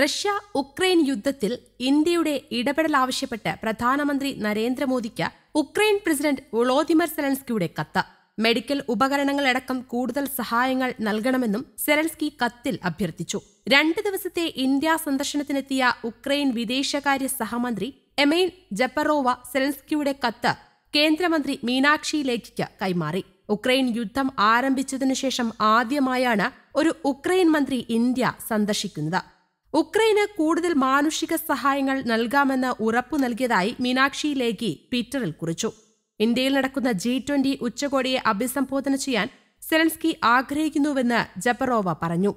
Russia Ukraine യുദ്ധത്തിൽ ഇന്ത്യയുടെ ഇടപെടൽ ആവശ്യപ്പെട്ട് പ്രധാനമന്ത്രി നരേന്ദ്രമോദിക്ക് ഉക്രൈൻ പ്രസിഡന്റ് വ്ളോദിമർ സെലൻസ്കിയുടെ കത്ത് മെഡിക്കൽ ഉപകരണങ്ങളടക്കം കൂടുതൽ സഹായങ്ങൾ നൽകണമെന്നും സെലൻസ്കി കത്തിൽ അഭ്യർത്ഥിച്ചു രണ്ട് ദിവസത്തെ ഇന്ത്യ സന്ദർശനത്തിനെത്തിയ ഉക്രൈൻ വിദേശകാര്യ സഹമന്ത്രി എമൈൻ ജപ്പറോവ സെലൻസ്കിയുടെ കത്ത് കേന്ദ്രമന്ത്രി മീനാക്ഷി ലേഖിക്ക് കൈമാറി ഉക്രൈൻ യുദ്ധം ആരംഭിച്ചതിനുശേഷം ശേഷം ആദ്യമായാണ് ഒരു ഉക്രൈൻ മന്ത്രി ഇന്ത്യ സന്ദർശിക്കുന്നത് ഉക്രൈന് കൂടുതൽ മാനുഷിക സഹായങ്ങൾ നൽകാമെന്ന് ഉറപ്പു നൽകിയതായി മീനാക്ഷി ലേഖി ട്വിറ്ററിൽ കുറിച്ചു ഇന്ത്യയിൽ നടക്കുന്ന ജി ട്വന്റി ഉച്ചകോടിയെ അഭിസംബോധന ചെയ്യാൻ സെലൻസ്കി ആഗ്രഹിക്കുന്നുവെന്ന് ജപ്പറോവ പറഞ്ഞു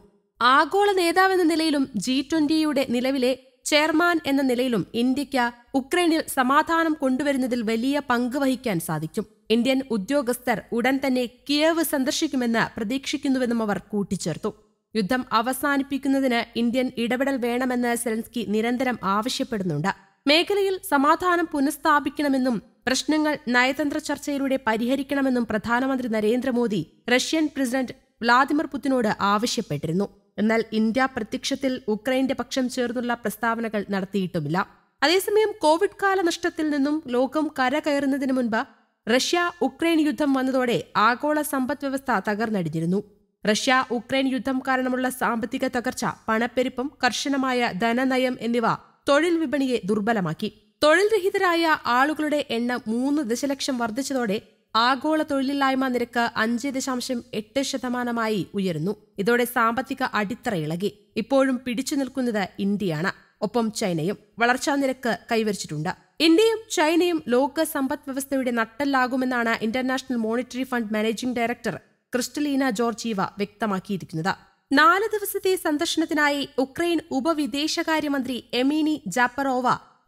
ആഗോള നേതാവെന്ന നിലയിലും ജി ട്വന്റിയുടെ നിലവിലെ ചെയർമാൻ എന്ന നിലയിലും ഇന്ത്യയ്ക്ക് ഉക്രൈനിൽ സമാധാനം കൊണ്ടുവരുന്നതിൽ വലിയ പങ്ക് വഹിക്കാൻ സാധിക്കും ഇന്ത്യൻ ഉദ്യോഗസ്ഥർ ഉടൻ തന്നെ കിയവ് സന്ദർശിക്കുമെന്ന് പ്രതീക്ഷിക്കുന്നുവെന്നും അവർ കൂട്ടിച്ചേർത്തു യുദ്ധം അവസാനിപ്പിക്കുന്നതിന് ഇന്ത്യൻ ഇടപെടൽ വേണമെന്ന് സെലൻസ്കി നിരന്തരം ആവശ്യപ്പെടുന്നുണ്ട് മേഖലയിൽ സമാധാനം പുനഃസ്ഥാപിക്കണമെന്നും പ്രശ്നങ്ങൾ നയതന്ത്ര ചർച്ചയിലൂടെ പരിഹരിക്കണമെന്നും പ്രധാനമന്ത്രി നരേന്ദ്രമോദി റഷ്യൻ പ്രസിഡന്റ് വ്ളാദിമിർ പുതിനോട് ആവശ്യപ്പെട്ടിരുന്നു എന്നാൽ ഇന്ത്യ പ്രത്യക്ഷത്തിൽ ഉക്രൈന്റെ പക്ഷം ചേർന്നുള്ള പ്രസ്താവനകൾ നടത്തിയിട്ടുമില്ല അതേസമയം കോവിഡ് കാല നഷ്ടത്തിൽ നിന്നും ലോകം കരകയറുന്നതിന് മുൻപ് റഷ്യ ഉക്രൈൻ യുദ്ധം വന്നതോടെ ആഗോള സമ്പദ് വ്യവസ്ഥ തകർന്നടിഞ്ഞിരുന്നു റഷ്യ ഉക്രൈൻ യുദ്ധം കാരണമുള്ള സാമ്പത്തിക തകർച്ച പണപ്പെരുപ്പം കർശനമായ ധനനയം എന്നിവ തൊഴിൽ വിപണിയെ ദുർബലമാക്കി തൊഴിൽ രഹിതരായ ആളുകളുടെ എണ്ണം മൂന്ന് ദശലക്ഷം വർദ്ധിച്ചതോടെ ആഗോള തൊഴിലില്ലായ്മ നിരക്ക് അഞ്ച് ദശാംശം എട്ട് ശതമാനമായി ഉയരുന്നു ഇതോടെ സാമ്പത്തിക അടിത്തറ ഇളകി ഇപ്പോഴും പിടിച്ചു നിൽക്കുന്നത് ഇന്ത്യയാണ് ഒപ്പം ചൈനയും വളർച്ചാ നിരക്ക് കൈവരിച്ചിട്ടുണ്ട് ഇന്ത്യയും ചൈനയും ലോക സമ്പദ് വ്യവസ്ഥയുടെ നട്ടെല്ലാകുമെന്നാണ് international monetary fund managing director Kristalina Georgieva വ്യക്തമാക്കിയിരിക്കുന്നത് നാല് ദിവസത്തെ സന്ദർശനത്തിനായി ഉക്രൈൻ ഉപവിദേശകാര്യമന്ത്രി എമീനി ജാപ്പറോവ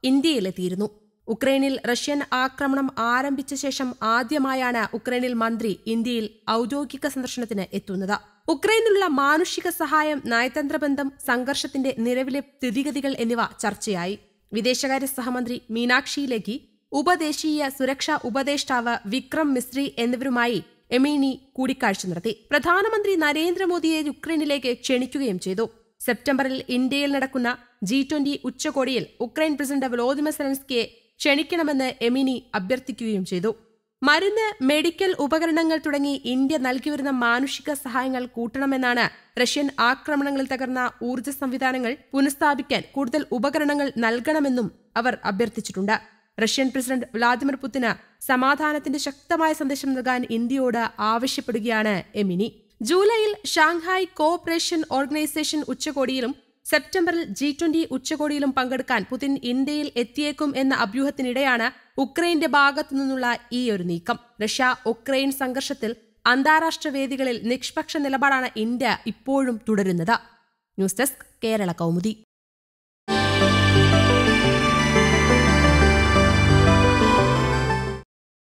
ഇന്ത്യയിലെത്തിയിരുന്നു ഉക്രൈനിൽ റഷ്യൻ ആക്രമണം ആരംഭിച്ച ശേഷം ആദ്യമായാണ് ഉക്രൈനിൽ മന്ത്രി ഇന്ത്യയിൽ ഔദ്യോഗിക സന്ദർശനത്തിന് എത്തുന്നത് ഉക്രൈനിലുള്ള മാനുഷിക സഹായം നയതന്ത്ര ബന്ധം സംഘർഷത്തിന്റെ നിലവിലെ സ്ഥിതിഗതികൾ എന്നിവ ചർച്ചയായി വിദേശകാര്യ സഹമന്ത്രി മീനാക്ഷി ലേഖി ഉപദേശീയ സുരക്ഷാ ഉപദേഷ്ടാവ് വിക്രം മിസ്രി എന്നിവരുമായി എമീനി കൂടിക്കാഴ്ച നടത്തി പ്രധാനമന്ത്രി നരേന്ദ്രമോദിയെ യുക്രൈനിലേക്ക് ക്ഷണിക്കുകയും ചെയ്തു സെപ്റ്റംബറിൽ ഇന്ത്യയിൽ നടക്കുന്ന ജി ട്വന്റി ഉച്ചകോടിയിൽ ഉക്രൈൻ പ്രസിഡന്റ് വ്ലോദിമർ സെലൻസ്കിയെ ക്ഷണിക്കണമെന്ന് എമിനി അഭ്യർത്ഥിക്കുകയും ചെയ്തു മരുന്ന് മെഡിക്കൽ ഉപകരണങ്ങൾ തുടങ്ങി ഇന്ത്യ നൽകിവരുന്ന മാനുഷിക സഹായങ്ങൾ കൂട്ടണമെന്നാണ് റഷ്യൻ ആക്രമണങ്ങളിൽ തകർന്ന ഊർജ്ജ സംവിധാനങ്ങൾ പുനഃസ്ഥാപിക്കാൻ കൂടുതൽ ഉപകരണങ്ങൾ നൽകണമെന്നും അവർ അഭ്യർത്ഥിച്ചിട്ടുണ്ട് റഷ്യൻ പ്രസിഡന്റ് വ്ളാദിമിർ പുത്തിന് സമാധാനത്തിന്റെ ശക്തമായ സന്ദേശം നൽകാൻ ഇന്ത്യയോട് ആവശ്യപ്പെടുകയാണ് എമിനി ജൂലൈയിൽ ഷാങ്ഹായ് കോഓപ്പറേഷൻ ഓർഗനൈസേഷൻ ഉച്ചകോടിയിലും സെപ്റ്റംബറിൽ ജി ട്വന്റി ഉച്ചകോടിയിലും പങ്കെടുക്കാൻ പുതിൻ ഇന്ത്യയിൽ എത്തിയേക്കും എന്ന അഭ്യൂഹത്തിനിടെയാണ് ഉക്രൈന്റെ ഭാഗത്തു നിന്നുള്ള ഈ ഒരു നീക്കം റഷ്യ ഉക്രൈൻ സംഘർഷത്തിൽ അന്താരാഷ്ട്ര വേദികളിൽ നിഷ്പക്ഷ നിലപാടാണ് ഇന്ത്യ ഇപ്പോഴും തുടരുന്നത് ന്യൂസ് ഡെസ്ക് കേരള കൗമുദി